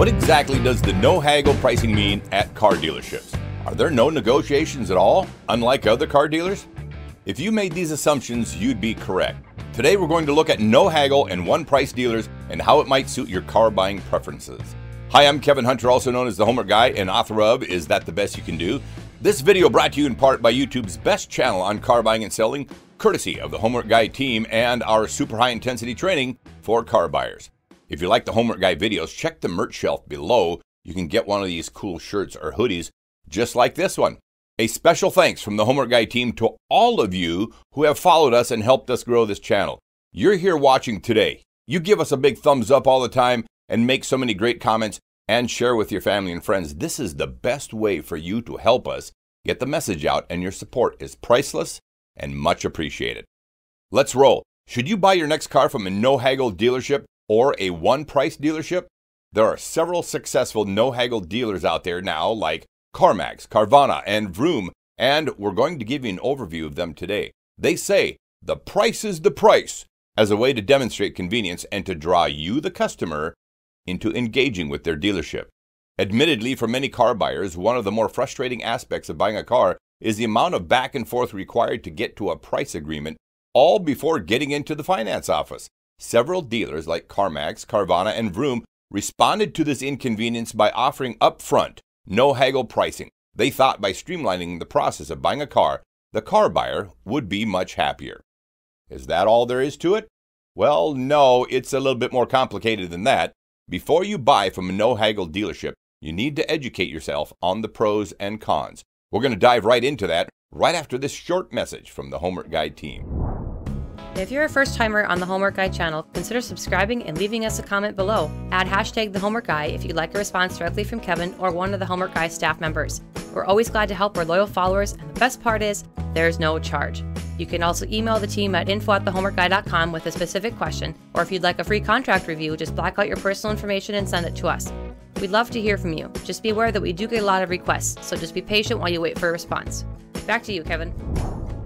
What exactly does the no haggle pricing mean at car dealerships? Are there no negotiations at all, unlike other car dealers? If you made these assumptions, you'd be correct. Today, we're going to look at no haggle and one price dealers and how it might suit your car buying preferences. Hi, I'm Kevin Hunter, also known as the Homer Guy, and author of Is That the Best You Can Do? This video brought to you in part by YouTube's best channel on car buying and selling, courtesy of the Homework Guy team and our super high intensity training for car buyers. If you like the Homework Guy videos, check the merch shelf below. You can get one of these cool shirts or hoodies just like this one. A special thanks from the Homework Guy team to all of you who have followed us and helped us grow this channel. You're here watching today. You give us a big thumbs up all the time and make so many great comments and share with your family and friends. This is the best way for you to help us get the message out, and your support is priceless and much appreciated. Let's roll. Should you buy your next car from a no haggle dealership? or a one price dealership, there are several successful no haggle dealers out there now, like CarMax, Carvana, and Vroom, and we're going to give you an overview of them today. They say the price is the price as a way to demonstrate convenience and to draw you, the customer, into engaging with their dealership. Admittedly, for many car buyers, one of the more frustrating aspects of buying a car is the amount of back and forth required to get to a price agreement, all before getting into the finance office. Several dealers like CarMax, Carvana, and Vroom responded to this inconvenience by offering upfront, no haggle pricing. They thought by streamlining the process of buying a car, the car buyer would be much happier. Is that all there is to it? Well, no, it's a little bit more complicated than that. Before you buy from a no haggle dealership, you need to educate yourself on the pros and cons. We're going to dive right into that right after this short message from the Homework Guide team. If you're a first timer on the Homework Guy channel, consider subscribing and leaving us a comment below. Add hashtag the Homework Guy if you'd like a response directly from Kevin or one of the Homework Guy staff members. We're always glad to help our loyal followers, and the best part is, there's no charge. You can also email the team at info at thehomeworkguy.com with a specific question, or if you'd like a free contract review, just black out your personal information and send it to us. We'd love to hear from you. Just be aware that we do get a lot of requests, so just be patient while you wait for a response. Back to you, Kevin.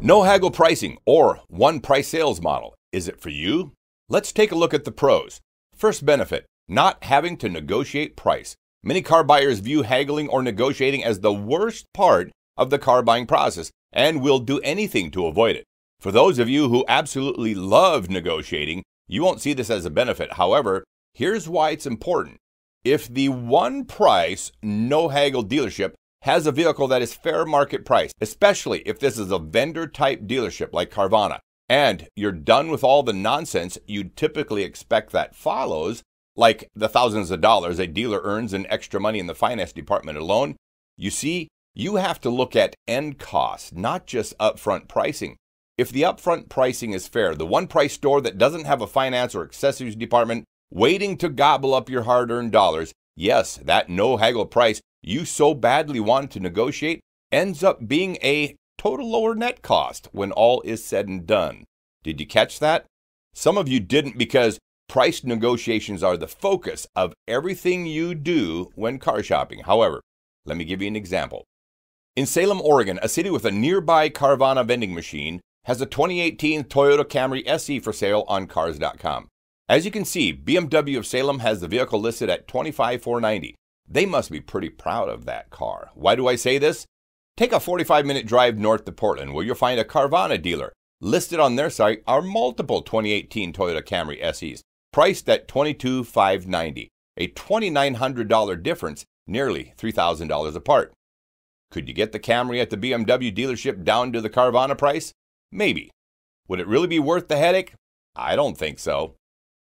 No haggle pricing or one price sales model. Is it for you? Let's take a look at the pros. First benefit not having to negotiate price. Many car buyers view haggling or negotiating as the worst part of the car buying process and will do anything to avoid it. For those of you who absolutely love negotiating, you won't see this as a benefit. However, here's why it's important. If the one price, no haggle dealership has a vehicle that is fair market price, especially if this is a vendor type dealership like Carvana, and you're done with all the nonsense you typically expect that follows, like the thousands of dollars a dealer earns in extra money in the finance department alone, you see, you have to look at end costs, not just upfront pricing. If the upfront pricing is fair, the one price store that doesn't have a finance or accessories department waiting to gobble up your hard earned dollars, yes, that no haggle price you so badly wanted to negotiate ends up being a total lower net cost when all is said and done. Did you catch that? Some of you didn't because price negotiations are the focus of everything you do when car shopping. However, let me give you an example. In Salem, Oregon, a city with a nearby Carvana vending machine, has a 2018 Toyota Camry SE for sale on cars.com. As you can see, BMW of Salem has the vehicle listed at 25490. They must be pretty proud of that car. Why do I say this? Take a 45 minute drive north to Portland where you'll find a Carvana dealer. Listed on their site are multiple 2018 Toyota Camry SEs, priced at $22,590, a $2,900 difference, nearly $3,000 apart. Could you get the Camry at the BMW dealership down to the Carvana price? Maybe. Would it really be worth the headache? I don't think so.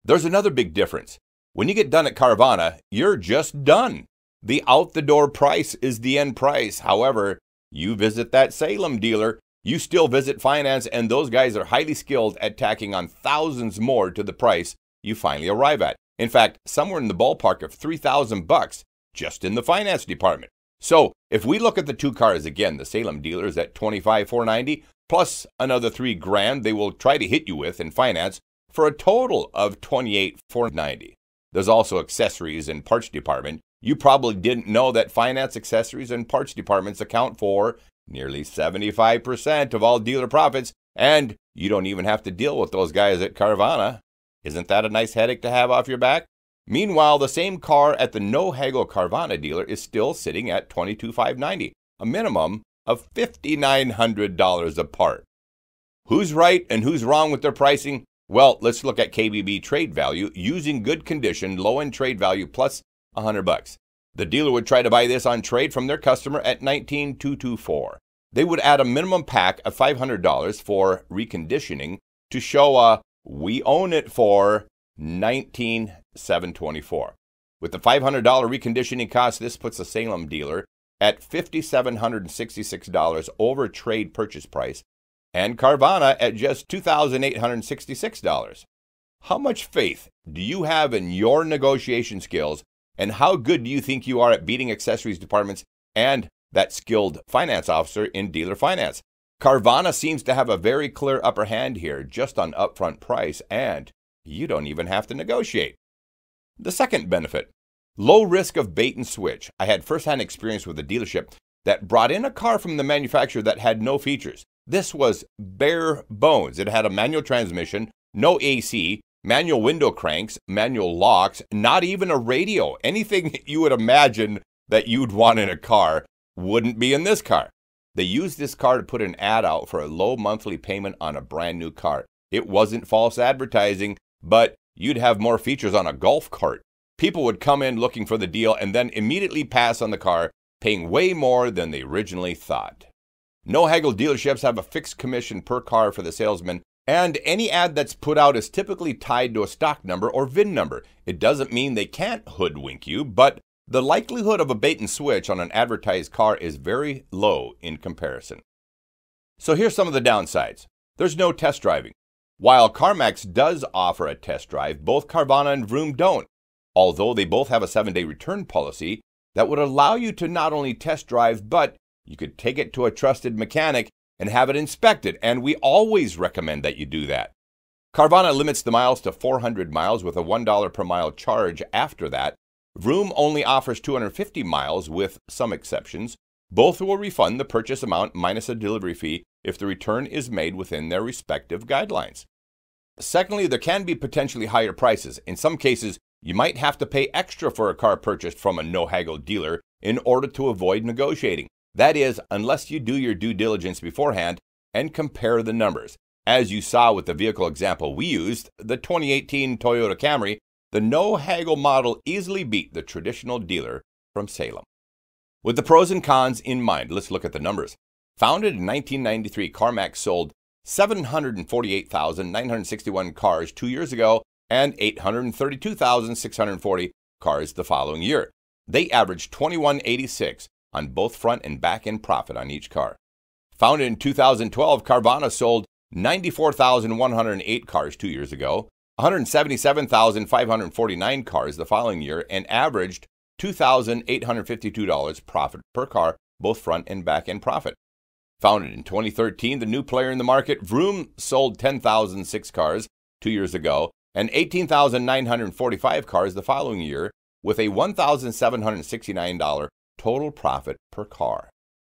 There's another big difference. When you get done at Carvana, you're just done. The out the door price is the end price. However, you visit that Salem dealer, you still visit finance, and those guys are highly skilled at tacking on thousands more to the price you finally arrive at. In fact, somewhere in the ballpark of 3000 bucks just in the finance department. So, if we look at the two cars again, the Salem dealer is at 25490 plus another 3 grand they will try to hit you with in finance for a total of 28490. There's also accessories and parts department you probably didn't know that finance accessories and parts departments account for nearly 75% of all dealer profits, and you don't even have to deal with those guys at Carvana. Isn't that a nice headache to have off your back? Meanwhile, the same car at the no haggle Carvana dealer is still sitting at $22,590, a minimum of $5,900 apart. Who's right and who's wrong with their pricing? Well, let's look at KBB trade value using good condition, low end trade value plus 100 bucks. The dealer would try to buy this on trade from their customer at 19224. They would add a minimum pack of $500 for reconditioning to show a uh, we own it for 19724. With the $500 reconditioning cost, this puts the Salem dealer at $5766 over trade purchase price and Carvana at just $2866. How much faith do you have in your negotiation skills and how good do you think you are at beating accessories departments and that skilled finance officer in dealer finance? Carvana seems to have a very clear upper hand here just on upfront price, and you don't even have to negotiate. The second benefit low risk of bait and switch. I had firsthand experience with a dealership that brought in a car from the manufacturer that had no features. This was bare bones. It had a manual transmission, no AC, manual window cranks, manual locks, not even a radio. Anything you would imagine that you'd want in a car wouldn't be in this car. They used this car to put an ad out for a low monthly payment on a brand new car. It wasn't false advertising, but you'd have more features on a golf cart. People would come in looking for the deal and then immediately pass on the car, paying way more than they originally thought. No haggle dealerships have a fixed commission per car for the salesman and any ad that's put out is typically tied to a stock number or VIN number. It doesn't mean they can't hoodwink you, but the likelihood of a bait and switch on an advertised car is very low in comparison. So here's some of the downsides. There's no test driving. While CarMax does offer a test drive, both Carvana and Vroom don't, although they both have a seven day return policy that would allow you to not only test drive, but you could take it to a trusted mechanic and have it inspected, and we always recommend that you do that. Carvana limits the miles to 400 miles with a $1 per mile charge after that. Vroom only offers 250 miles with some exceptions. Both will refund the purchase amount minus a delivery fee if the return is made within their respective guidelines. Secondly, there can be potentially higher prices. In some cases, you might have to pay extra for a car purchased from a no haggle dealer in order to avoid negotiating. That is, unless you do your due diligence beforehand and compare the numbers. As you saw with the vehicle example we used, the 2018 Toyota Camry, the no haggle model easily beat the traditional dealer from Salem. With the pros and cons in mind, let's look at the numbers. Founded in 1993, CarMax sold 748,961 cars two years ago and 832,640 cars the following year. They averaged 2186 on both front and back end profit on each car. Founded in 2012, Carvana sold 94,108 cars two years ago, 177,549 cars the following year, and averaged $2,852 profit per car, both front and back end profit. Founded in 2013, the new player in the market, Vroom, sold 10,006 cars two years ago and 18,945 cars the following year with a $1,769 total profit per car.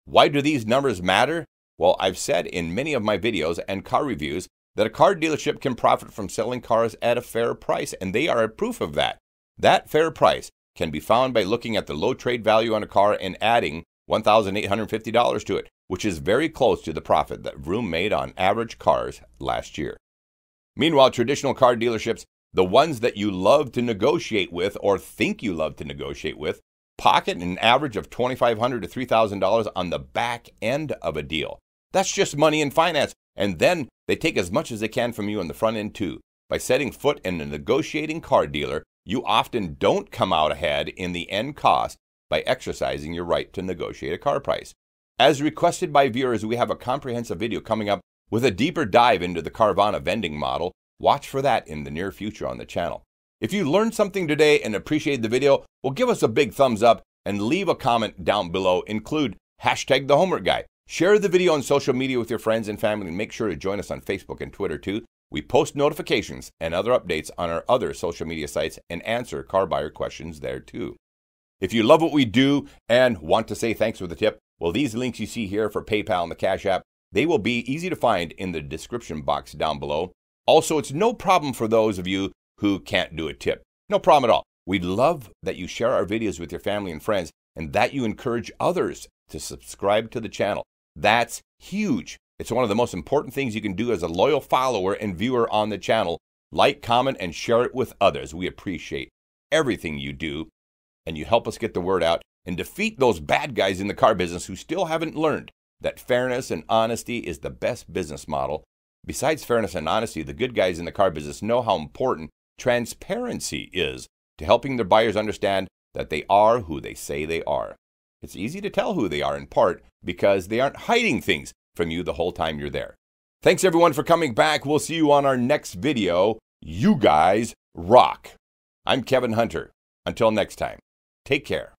Why do these numbers matter? Well, I've said in many of my videos and car reviews that a car dealership can profit from selling cars at a fair price, and they are a proof of that. That fair price can be found by looking at the low trade value on a car and adding $1,850 to it, which is very close to the profit that Vroom made on average cars last year. Meanwhile, traditional car dealerships, the ones that you love to negotiate with or think you love to negotiate with, pocket an average of $2,500 to $3,000 on the back end of a deal. That's just money in finance. And then they take as much as they can from you on the front end, too. By setting foot in a negotiating car dealer, you often don't come out ahead in the end cost by exercising your right to negotiate a car price. As requested by viewers, we have a comprehensive video coming up with a deeper dive into the Carvana vending model. Watch for that in the near future on the channel. If you learned something today and appreciated the video, well, give us a big thumbs up and leave a comment down below. Include hashtag the homework guy. Share the video on social media with your friends and family and make sure to join us on Facebook and Twitter too. We post notifications and other updates on our other social media sites and answer car buyer questions there too. If you love what we do and want to say thanks for the tip, well, these links you see here for PayPal and the Cash App, they will be easy to find in the description box down below. Also, it's no problem for those of you who can't do a tip. No problem at all. We would love that you share our videos with your family and friends and that you encourage others to subscribe to the channel. That's huge. It's one of the most important things you can do as a loyal follower and viewer on the channel. Like, comment, and share it with others. We appreciate everything you do, and you help us get the word out and defeat those bad guys in the car business who still haven't learned that fairness and honesty is the best business model. Besides fairness and honesty, the good guys in the car business know how important transparency is to helping their buyers understand that they are who they say they are. It's easy to tell who they are in part because they aren't hiding things from you the whole time you're there. Thanks everyone for coming back. We'll see you on our next video. You guys rock. I'm Kevin Hunter. Until next time, take care.